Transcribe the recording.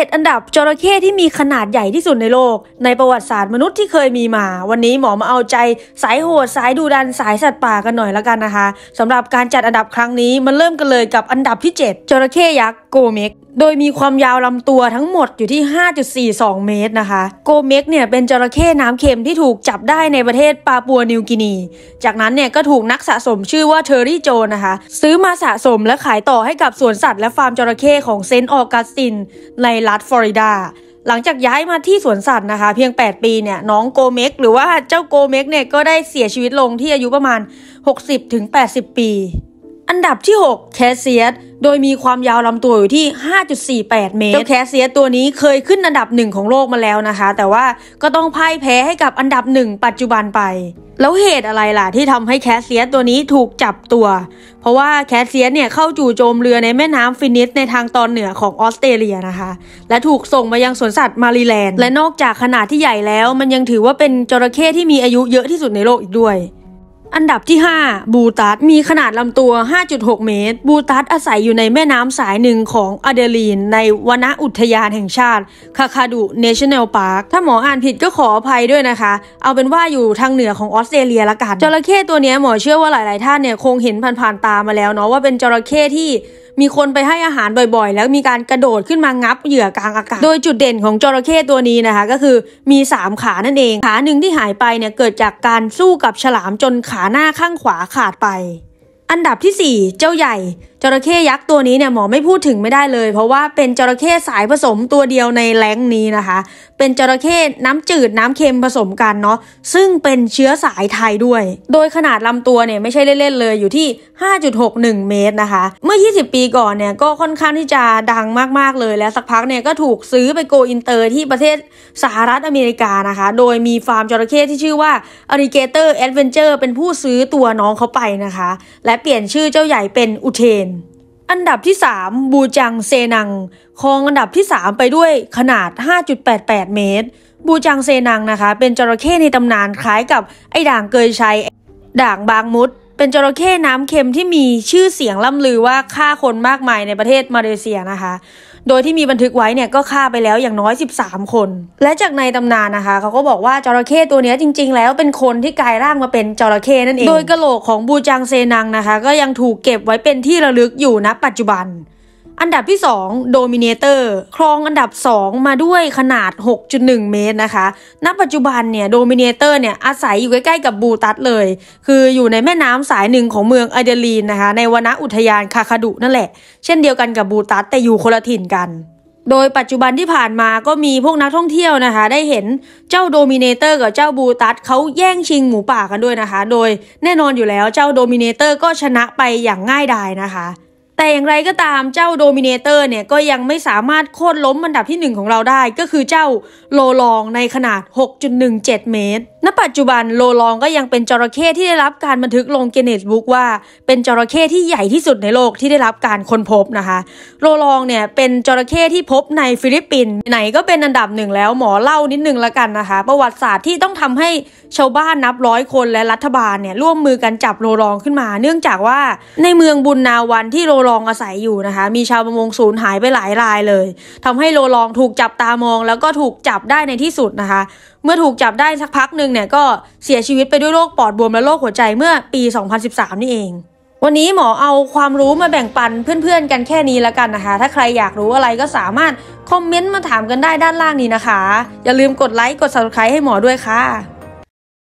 7อันดับ จระเข้ที่มีขนาดใหญ่ที่สุดในโลก ในประวัติศาสตร์มนุษย์ที่เคยมีมา วันนี้หมอมาเอาใจสายโหดสายดูดันสายสัตว์ป่ากันหน่อยละกันนะคะสำหรับการจัดอันดับครั้งนี้ มันเริ่มกันเลยกับอันดับที่ 7 จระเข้ยักษ์ โกเม็กโดยมีความยาวลำตัวทั้งหมดอยู่ที่ 5.42 เมตรนะคะโกเม็กเนี่ยเป็นจระเข้น้ำเค็มที่ถูกจับได้ในประเทศปาปัวนิวกินี จากนั้นเนี่ยก็ถูกนักสะสมชื่อว่าเทอร์รี่โจนะคะซื้อมาสะสมและขายต่อให้กับสวนสัตว์และฟาร์มจระเข้ของเซนต์ออกัสติน ในรัฐฟลอริดา หลังจากย้ายมาที่สวนสัตว์นะคะเพียง 8 ปีเนี่ยน้องโกเม็กหรือว่าเจ้าโกเม็กเนี่ยก็ได้เสียชีวิตลงที่อายุประมาณ 60-80 ปีอันดับที่ 6 แคสเซียสโดยมีความยาวลำตัวอยู่ที่ 5.48 เมตรแล้วแคสเซียสตัวนี้เคยขึ้นอันดับหนึ่งของโลกมาแล้วนะคะ แต่ว่าก็ต้องพ่ายแพ้ให้กับอันดับหนึ่งปัจจุบันไป แล้วเหตุอะไรล่ะที่ทำให้แคสเซียสตัวนี้ถูกจับตัวเพราะว่าแคสเซียสเนี่ยเข้าจู่โจมเรือในแม่น้ำฟินิสในทางตอนเหนือของออสเตรเลียนะคะ และถูกส่งมายังสวนสัตว์มารีแลนด์ และนอกจากขนาดที่ใหญ่แล้ว มันยังถือว่าเป็นจระเข้ที่มีอายุเยอะที่สุดในโลกอีกด้วยอันดับที่ 5 บูตัสมีขนาดลำตัว 5.6 เมตร บูตัสอาศัยอยู่ในแม่น้ำสายหนึ่งของอเดลีน ในวนอุทยานแห่งชาติ คาคาดูเนชั่นแนลพาร์คถ้าหมออ่านผิดก็ขออภัยด้วยนะคะ เอาเป็นว่าอยู่ทางเหนือของออสเตรเลียละกัน จระเข้ตัวนี้หมอเชื่อว่าหลายๆ ท่านเนี่ย คงเห็นผ่าน ๆ ตามาแล้วเนาะว่าเป็นจระเข้ที่มีคนไปให้อาหารบ่อยๆ แล้วมีการกระโดดขึ้นมางับเหยื่อกลางอากาศ โดยจุดเด่นของจระเข้ตัวนี้นะคะก็คือมี 3 ขานั่นเองขาหนึ่งที่หายไปเนี่ยเกิดจากการสู้กับฉลามจนขาหน้าข้างขวาขาดไป อันดับที่ 4 เจ้าใหญ่จระเข้ยักษ์ตัวนี้เนี่ยหมอไม่พูดถึงไม่ได้เลย เพราะว่าเป็นจระเข้สายผสมตัวเดียวในแหล่งนี้นะคะเป็นจระเข้น้ำจืดน้ำเค็มผสมกันเนาะซึ่งเป็นเชื้อสายไทยด้วย โดยขนาดลำตัวเนี่ยไม่ใช่เล่นๆเลย อยู่ที่ 5.61 เมตรนะคะ เมื่อ 20 ปีก่อนเนี่ยก็ค่อนข้างที่จะดังมากๆเลย แล้วสักพักเนี่ยก็ถูกซื้อไปโกอินเตอร์ที่ประเทศสหรัฐอเมริกานะคะ โดยมีฟาร์มจระเข้ที่ชื่อว่า Alligator Adventure เป็นผู้ซื้อตัวน้องเขาไปนะคะ และเปลี่ยนชื่อเจ้าใหญ่เป็นอุเทนอันดับที่ 3 บูจังเซนังครองอันดับที่ 3 ไปด้วยขนาด 5.88 เมตร บูจังเซนังนะคะ เป็นจระเข้ในตำนาน คล้ายกับ ไอ้ด่างเกยชัยด่างบางมุด เป็นจระเข้น้ำเค็มที่มีชื่อเสียงล่ำลือว่าฆ่าคนมากมายในประเทศมาเลเซียนะคะโดยที่มีบันทึกไว้เนี่ยก็ฆ่าไปแล้วอย่างน้อย 13 คน และจากในตำนานนะคะเขาก็บอกว่าจระเข้ตัวนี้จริงๆแล้วเป็นคนที่กลายร่างมาเป็นจระเข้นั่นเอง โดยกระโหลกของบูจังเซนังนะคะก็ยังถูกเก็บไว้เป็นที่ระลึกอยู่ณปัจจุบันอันดับที่2 Dominator ครองอันดับ 2 มาด้วยขนาด 6.1 เมตรนะคะ ณ ปัจจุบันเนี่ย Dominator เนี่ยอาศัยอยู่ใกล้ ๆ กับบูตัสเลย คืออยู่ในแม่น้ำสายหนึ่งของเมืองไอเดลีนนะคะ ในวนอุทยานคาคาดุนั่นแหละ เช่นเดียวกันกับบูตัสแต่อยู่คนละถิ่นกัน โดยปัจจุบันที่ผ่านมาก็มีพวกนักท่องเที่ยวนะคะได้เห็นเจ้าโดมิเนเตอร์กับเจ้าบูตัสเขาแย่งชิงหมูป่ากันด้วยนะคะโดยแน่นอนอยู่แล้วเจ้าโดมิเนเตอร์ก็ชนะไปอย่างง่ายดายนะคะแต่อย่างไรก็ตามเจ้าโดมิเนเตอร์เนี่ยก็ยังไม่สามารถโค่นล้มอันดับที่ 1 ของเราได้ ก็คือเจ้าโลลองในขนาด 6.17 เมตร ณ ปัจจุบันโลลองก็ยังเป็นจระเข้ที่ได้รับการบันทึกลงเกเนสบุ๊กว่าเป็นจระเข้ที่ใหญ่ที่สุดในโลกที่ได้รับการค้นพบนะคะ โลลองเนี่ยเป็นจระเข้ที่พบในฟิลิปปินส์ไหนก็เป็นอันดับหนึ่งแล้วหมอเล่านิดนึงละกันนะคะประวัติศาสตร์ที่ต้องทำให้ชาวบ้านนับร้อยคนและรัฐบาลเนี่ยร่วมมือกันจับโลลองขึ้นมาเนื่องจากว่าในเมืองบุญนาวันที่โลลองอาศัยอยู่นะคะ มีชาวประมงสูญหายไปหลายรายเลย ทำให้โลลองถูกจับตามองแล้วก็ถูกจับได้ในที่สุดนะคะ เมื่อถูกจับได้สักพักหนึ่งเนี่ยก็เสียชีวิตไปด้วยโรคปอดบวมและโรคหัวใจเมื่อปี 2013นี่เอง วันนี้หมอเอาความรู้มาแบ่งปันเพื่อนๆกันแค่นี้แล้วกันนะคะ ถ้าใครอยากรู้อะไรก็สามารถคอมเมนต์มาถามกันได้ด้านล่างนี้นะคะ อย่าลืมกดไลค์กด subscribe ให้หมอด้วยค่ะ